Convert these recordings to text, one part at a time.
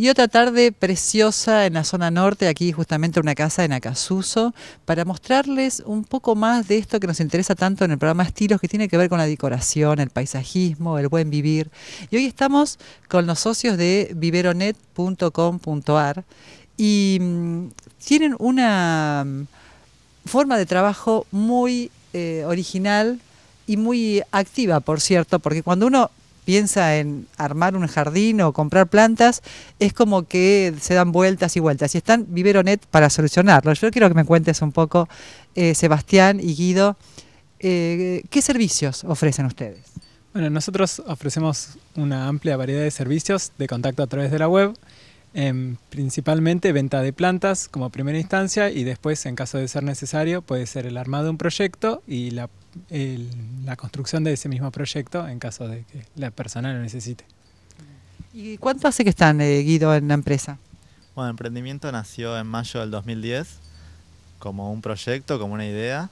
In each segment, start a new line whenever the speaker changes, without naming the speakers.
Y otra tarde preciosa en la zona norte, aquí justamente una casa en Acasuso, para mostrarles un poco más de esto que nos interesa tanto en el programa Estilos, que tiene que ver con la decoración, el paisajismo, el buen vivir. Y hoy estamos con los socios de viveronet.com.ar y mm, tienen una mm, forma de trabajo muy eh, original y muy activa, por cierto, porque cuando uno piensa en armar un jardín o comprar plantas, es como que se dan vueltas y vueltas. Y están Viveronet para solucionarlo. Yo quiero que me cuentes un poco, eh, Sebastián y Guido, eh, ¿qué servicios ofrecen ustedes?
Bueno, nosotros ofrecemos una amplia variedad de servicios de contacto a través de la web, em, principalmente venta de plantas como primera instancia y después, en caso de ser necesario, puede ser el armado de un proyecto y la la construcción de ese mismo proyecto en caso de que la persona lo necesite.
¿Y cuánto hace que están, eh, Guido, en la empresa?
Bueno, el emprendimiento nació en mayo del 2010 como un proyecto, como una idea.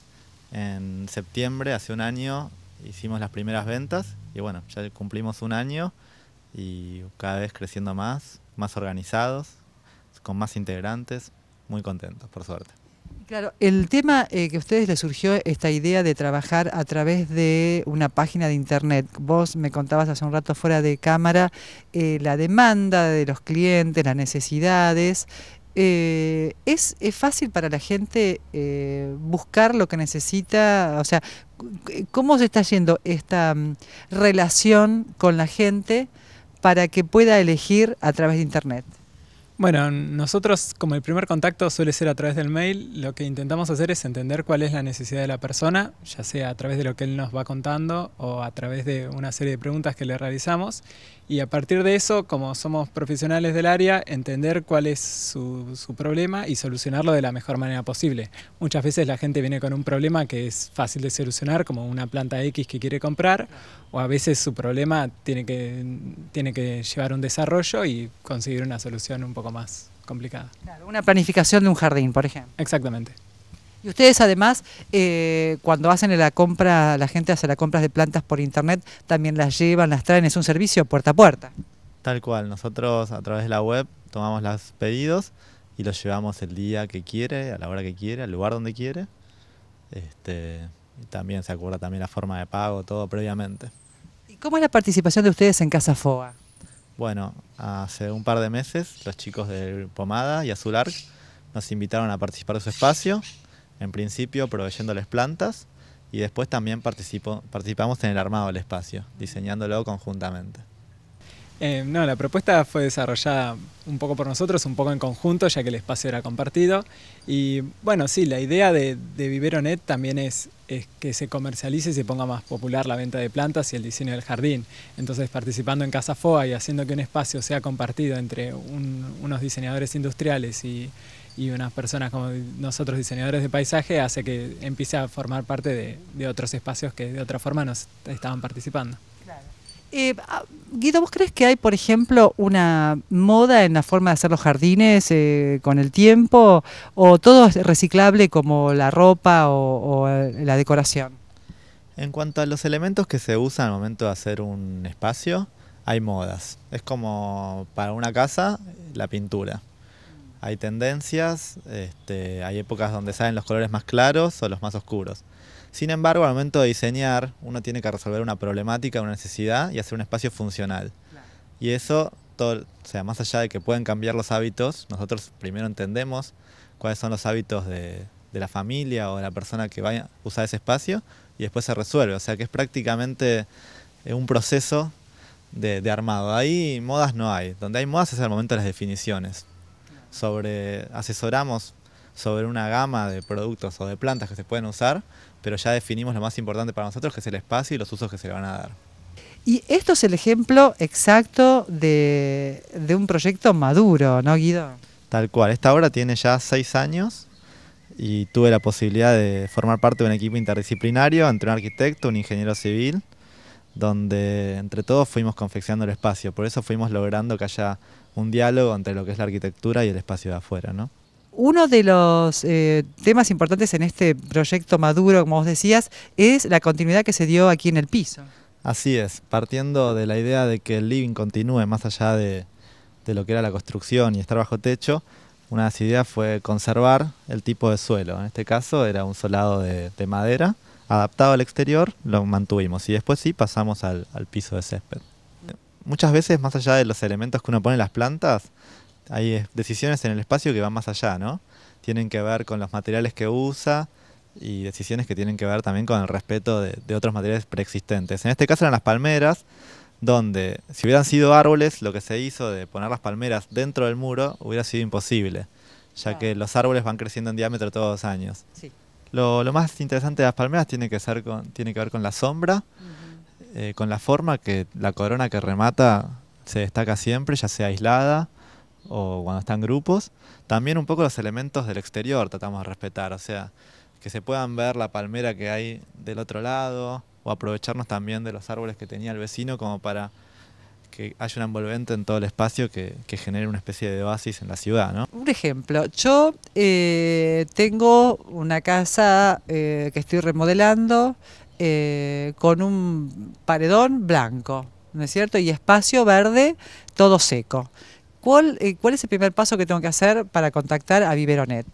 En septiembre, hace un año, hicimos las primeras ventas y bueno, ya cumplimos un año y cada vez creciendo más, más organizados, con más integrantes, muy contentos, por suerte.
Claro, el tema eh, que a ustedes les surgió esta idea de trabajar a través de una página de internet. Vos me contabas hace un rato fuera de cámara eh, la demanda de los clientes, las necesidades. Eh, ¿es, fácil para la gente buscar lo que necesita? O sea, ¿cómo se está yendo esta mm, relación con la gente para que pueda elegir a través de internet?
Bueno, nosotros como el primer contacto suele ser a través del mail, lo que intentamos hacer es entender cuál es la necesidad de la persona, ya sea a través de lo que él nos va contando o a través de una serie de preguntas que le realizamos y a partir de eso, como somos profesionales del área, entender cuál es su, problema y solucionarlo de la mejor manera posible. Muchas veces la gente viene con un problema que es fácil de solucionar, como una planta X que quiere comprar, o a veces su problema tiene que, tiene que llevar un desarrollo y conseguir una solución un poco más complicada. una planificación
de un jardín, por
ejemplo. Exactamente.
Y ustedes además, eh, cuando hacen la compra, la gente hace las compras de plantas por internet, también las llevan, las traen, es un servicio puerta a puerta.
Tal cual, nosotros a través de la web tomamos los pedidos y los llevamos el día que quiere, a la hora que quiere, al lugar donde quiere. Este, también se acuerda también la forma de pago, todo previamente.
¿Y cómo es la participación de ustedes en Casa FOA?
Bueno, hace un par de meses los chicos de Pomada y Azul nos invitaron a participar de su espacio, en principio proveyéndoles plantas y después también participamos en el armado del espacio, diseñándolo conjuntamente.
Eh, no, la propuesta fue desarrollada un poco por nosotros, un poco en conjunto, ya que el espacio era compartido. Y bueno, sí, la idea de, Viveronet también es, que se comercialice y se ponga más popular la venta de plantas y el diseño del jardín. Entonces, participando en Casa Foa y haciendo que un espacio sea compartido entre unos diseñadores industriales y, unas personas como nosotros, diseñadores de paisaje, hace que empiece a formar parte de otros espacios que de otra forma no estaban participando.
Eh, ah, Guido, ¿vos crees que hay, por ejemplo, una moda en la forma de hacer los jardines eh, con el tiempo? ¿O todo es reciclable como la ropa o, eh, la decoración?
En cuanto a los elementos que se usan al momento de hacer un espacio, hay modas. Es como para una casa, la pintura. Hay tendencias, este, hay épocas donde salen los colores más claros o los más oscuros. Sin embargo, al momento de diseñar, uno tiene que resolver una problemática, una necesidad y hacer un espacio funcional. Y eso, sea, más allá de que pueden cambiar los hábitos, nosotros primero entendemos cuáles son los hábitos de, la familia o de la persona que va a usar ese espacio y después se resuelve. O sea que es prácticamente eh, un proceso de, armado. Ahí modas no hay. Donde hay modas es el momento de las definiciones. Sobre asesoramos sobre una gama de productos o de plantas que se pueden usar, pero ya definimos lo más importante para nosotros, que es el espacio y los usos que se le van a dar.
Y esto es el ejemplo exacto de, de un proyecto maduro, ¿no, Guido?
Tal cual, esta obra tiene ya seis años y tuve la posibilidad de formar parte de un equipo interdisciplinario entre un arquitecto, un ingeniero civil, donde entre todos fuimos confeccionando el espacio. Por eso fuimos logrando que haya un diálogo entre lo que es la arquitectura y el espacio de afuera, ¿no?
Uno de los eh, temas importantes en este proyecto maduro, como vos decías, es la continuidad que se dio aquí en el piso.
Así es, partiendo de la idea de que el living continúe más allá de, lo que era la construcción y estar bajo techo, una de las ideas fue conservar el tipo de suelo. En este caso era un solado de, madera adaptado al exterior, lo mantuvimos y después sí pasamos al, al piso de césped. Muchas veces, más allá de los elementos que uno pone en las plantas, hay eh, decisiones en el espacio que van más allá, ¿no? Tienen que ver con los materiales que usa y decisiones que tienen que ver también con el respeto de, otros materiales preexistentes. En este caso eran las palmeras, donde si hubieran sido árboles, lo que se hizo de poner las palmeras dentro del muro hubiera sido imposible, ya que los árboles van creciendo en diámetro todos los años. Lo, más interesante de las palmeras tiene que, ser ver con la sombra, eh, con la forma que la corona que remata se destaca siempre, ya sea aislada o cuando están grupos. También un poco los elementos del exterior tratamos de respetar, o sea, que se puedan ver la palmera que hay del otro lado o aprovecharnos también de los árboles que tenía el vecino como para que haya un envolvente en todo el espacio que, genere una especie de oasis en la ciudad,
¿no? Un ejemplo, yo eh, tengo una casa eh, que estoy remodelando eh, con un paredón blanco, ¿no es cierto? Y espacio verde todo seco. Eh, ¿Cuál, es el primer paso que tengo que hacer para contactar a Viveronet?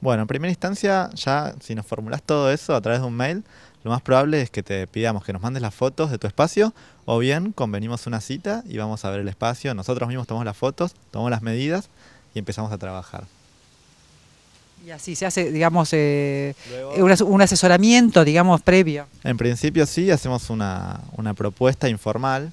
Bueno, en primera instancia, ya si nos formulás todo
eso a través de un mail, lo más probable es que te pidamos que nos mandes las fotos de tu espacio o bien convenimos una cita y vamos a ver el espacio. Nosotros mismos tomamos las fotos, tomamos las medidas y empezamos a trabajar.
Y así se hace, digamos, eh, un, asesoramiento, digamos, previo.
En principio sí, hacemos una propuesta informal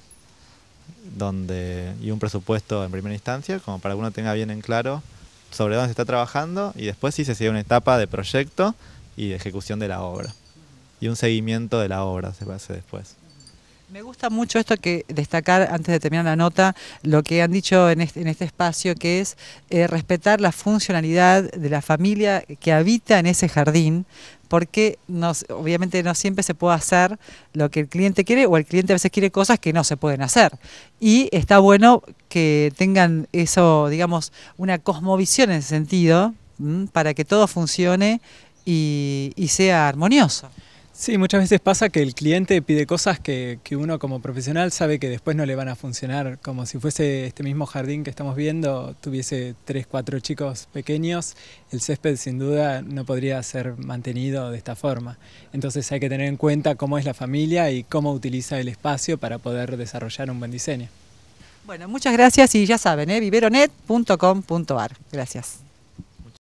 donde, y un presupuesto en primera instancia, como para que uno tenga bien en claro sobre dónde se está trabajando y después sí se sigue una etapa de proyecto y de ejecución de la obra. Y un seguimiento de la obra se hace después.
Me gusta mucho esto que destacar antes de terminar la nota, lo que han dicho en este, espacio, que es eh, respetar la funcionalidad de la familia que habita en ese jardín, porque nos, obviamente no siempre se puede hacer lo que el cliente quiere o el cliente a veces quiere cosas que no se pueden hacer. Y está bueno que tengan eso, digamos, una
cosmovisión en ese sentido, para que todo funcione y sea armonioso. Sí, muchas veces pasa que el cliente pide cosas que, uno como profesional sabe que después no le van a funcionar, como si fuese este mismo jardín que estamos viendo, tuviese tres, cuatro chicos pequeños, el césped sin duda no podría ser mantenido de esta forma. Entonces hay que tener en cuenta cómo es la familia y cómo utiliza el espacio para poder desarrollar un buen diseño.
Bueno, muchas gracias y ya saben, ¿eh? viveronet.com.ar. Gracias.